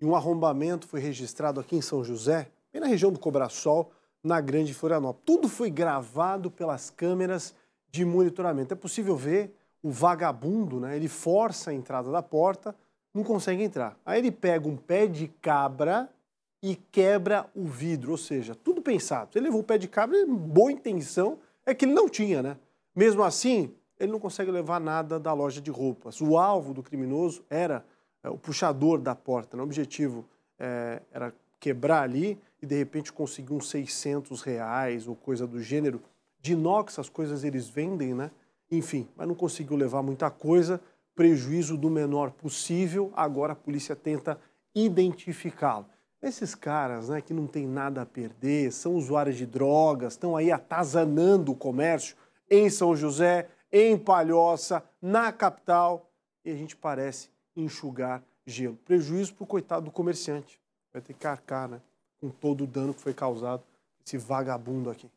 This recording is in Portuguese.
e um arrombamento foi registrado aqui em São José, bem na região do Cobrasol, na Grande Florianópolis. Tudo foi gravado pelas câmeras de monitoramento. É possível ver o vagabundo, né? Ele força a entrada da porta, não consegue entrar. Aí ele pega um pé de cabra e quebra o vidro, ou seja, tudo pensado. Ele levou o pé de cabra, boa intenção, é que ele não tinha, né? Mesmo assim, ele não consegue levar nada da loja de roupas. O alvo do criminoso era é, o puxador da porta. Né? O objetivo é, era quebrar ali e de repente conseguir uns 600 reais ou coisa do gênero. De inox as coisas eles vendem, né? Enfim, mas não conseguiu levar muita coisa, prejuízo do menor possível. Agora a polícia tenta identificá-lo. Esses caras, né, que não tem nada a perder, são usuários de drogas, estão aí atazanando o comércio em São José, em Palhoça, na capital, e a gente parece enxugar gelo. Prejuízo para o coitado do comerciante. Vai ter que arcar né, com todo o dano que foi causado esse vagabundo aqui.